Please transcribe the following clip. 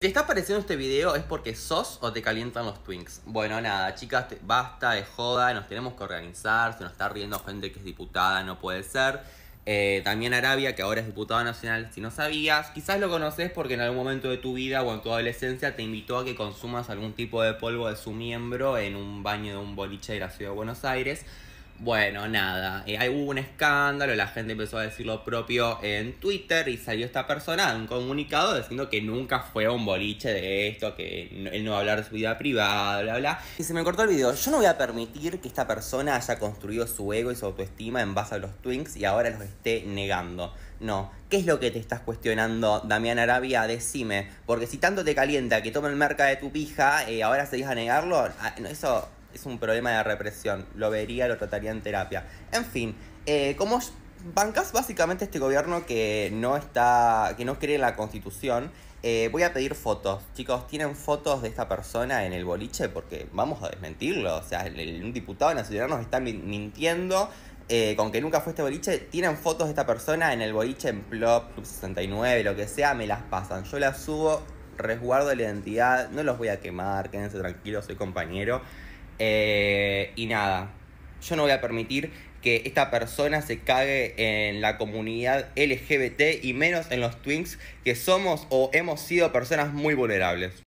Si está apareciendo este video es porque sos o te calientan los twinks. Bueno, nada, chicas, basta de joda, nos tenemos que organizar, se nos está riendo gente que es diputada, no puede ser. Eh, también Arabia, que ahora es diputada nacional, si no sabías, quizás lo conoces porque en algún momento de tu vida o en tu adolescencia te invitó a que consumas algún tipo de polvo de su miembro en un baño de un boliche de la ciudad de Buenos Aires. Bueno, nada, eh, hubo un escándalo, la gente empezó a decir lo propio en Twitter y salió esta persona un comunicado diciendo que nunca fue un boliche de esto, que él no va a hablar de su vida privada, bla, bla. Y se me cortó el video, yo no voy a permitir que esta persona haya construido su ego y su autoestima en base a los Twinks y ahora los esté negando. No, ¿qué es lo que te estás cuestionando, Damián Arabia? Decime, porque si tanto te calienta que toma el merca de tu pija, y eh, ahora se deja negarlo, ah, eso es un problema de represión. Lo vería, lo trataría en terapia. En fin, eh, como bancas básicamente este gobierno que no está, que no cree en la constitución, eh, voy a pedir fotos. Chicos, ¿tienen fotos de esta persona en el boliche? Porque vamos a desmentirlo. O sea, el, un diputado nacional nos está mintiendo. Eh, con que nunca fue este boliche, tienen fotos de esta persona en el boliche en Plop, Club 69, lo que sea, me las pasan. Yo las subo, resguardo la identidad, no los voy a quemar, quédense tranquilos, soy compañero. Eh, y nada, yo no voy a permitir que esta persona se cague en la comunidad LGBT y menos en los twinks que somos o hemos sido personas muy vulnerables.